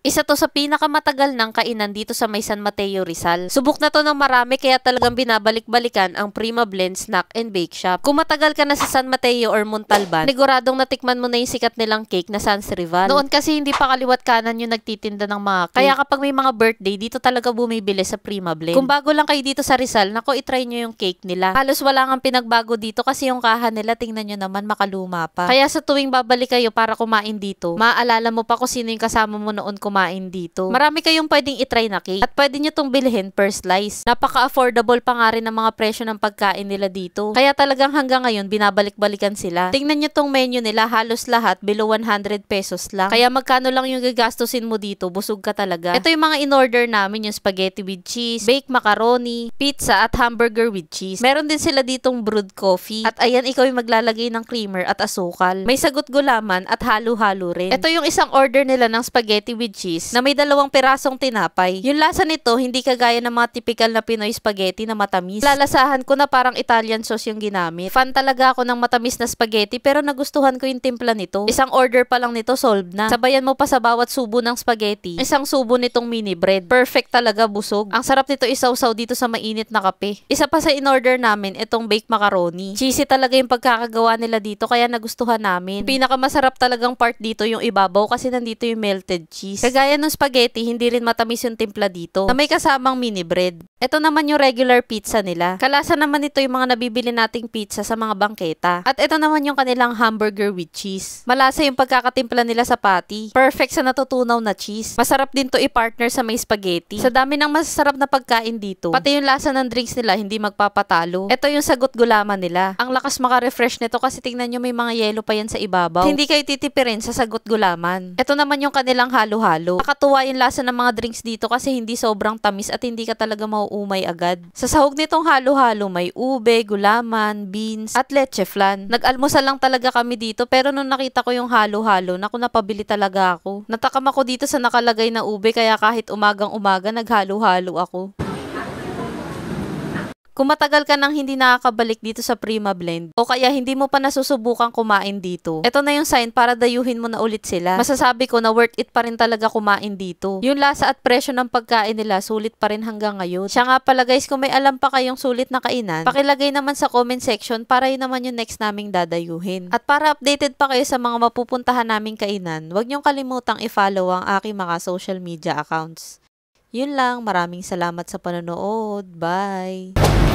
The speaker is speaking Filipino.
Isa to sa pinakamatagal ng kainan dito sa May San Mateo Rizal. Subok na to ng marami kaya talagang binabalik-balikan ang Prima Blend Snack and Bake Shop. Kung matagal ka na sa San Mateo or Montalban, siguradong natikman mo na yung sikat nilang cake na Sans Rival. Noon kasi hindi pa kaliwat kanan yung nagtitinda ng mga cake. Kaya kapag may mga birthday, dito talaga bumibili sa Prima Blend. Kung bago lang kayo dito sa Rizal, nako itry nyo yung cake nila. Halos wala kang pinagbago dito kasi yung kaha nila, tingnan nyo naman, makaluma pa. Kaya sa tuwing babalik kayo para kumain dito, maaalala mo pa kung sino yung kasama mo noon kung kumain dito. Marami kayong pwedeng itry na cake at pwede nyo tong bilhin per slice. Napaka-affordable pa nga rin ang mga presyo ng pagkain nila dito. Kaya talagang hanggang ngayon binabalik-balikan sila. Tingnan nyo tong menu nila halos lahat below 100 pesos lang. Kaya magkano lang yung gagastusin mo dito, busog ka talaga. Ito yung mga in-order namin yung spaghetti with cheese, baked macaroni, pizza at hamburger with cheese. Meron din sila ditong brewed coffee. At ayan, ikaw yung maglalagay ng creamer at asukal. May sagot gulaman at halo-halo rin. Ito yung isang order nila ng spaghetti with cheese na may dalawang pirasong tinapay. Yung lasa nito, hindi kagaya ng mga typical na Pinoy spaghetti na matamis. Lalasahan ko na parang Italian sauce yung ginamit. Fan talaga ako ng matamis na spaghetti pero nagustuhan ko yung timpla nito. Isang order pa lang nito, solved na. Sabayan mo pa sa bawat subo ng spaghetti, isang subo nitong mini bread. Perfect talaga busog. Ang sarap nito isawsaw dito sa mainit na kape. Isa pa sa in-order namin, itong baked macaroni. Cheesy talaga yung pagkakagawa nila dito kaya nagustuhan namin. Pinakamasarap talagang part dito yung ibabaw kasi nandito yung melted cheese. Kagaya ng spaghetti, hindi rin matamis yung timpla dito na may kasamang mini bread. Ito naman yung regular pizza nila. Kalasa naman ito yung mga nabibili nating pizza sa mga bangketa. At ito naman yung kanilang hamburger with cheese. Malasa yung pagkakatimpla nila sa patty. Perfect sa natutunaw na cheese. Masarap din to i-partner sa may spaghetti. Sa dami ng masasarap na pagkain dito, pati yung lasa ng drinks nila hindi magpapatalo. Ito yung sagot gulaman nila. Ang lakas maka-refresh nito kasi tingnan nyo may mga yelo pa yan sa ibabaw. Hindi kayo titipirin sa sagot gulaman. Ito naman yung kanilang halo-halo halo. Nakatuwa yung lasa ng mga drinks dito kasi hindi sobrang tamis at hindi ka talaga mauumay agad. Sa sahog nitong halo-halo may ube, gulaman, beans, at leche flan. Nag-almusal lang talaga kami dito pero nung nakita ko yung halo-halo, naku napabili talaga ako. Natakam ako dito sa nakalagay na ube kaya kahit umagang umaga naghalo-halo ako. Kung matagal ka nang hindi nakakabalik dito sa Prima Blend o kaya hindi mo pa nasusubukan kumain dito, ito na yung sign para dayuhin mo na ulit sila. Masasabi ko na worth it pa rin talaga kumain dito. Yung lasa at presyo ng pagkain nila sulit pa rin hanggang ngayon. Siya nga pala guys, kung may alam pa kayong sulit na kainan, pakilagay naman sa comment section para yun naman yung next naming dadayuhin. At para updated pa kayo sa mga mapupuntahan naming kainan, huwag niyong kalimutang i-follow ang aking mga social media accounts. Yun lang, maraming salamat sa panonood. Bye!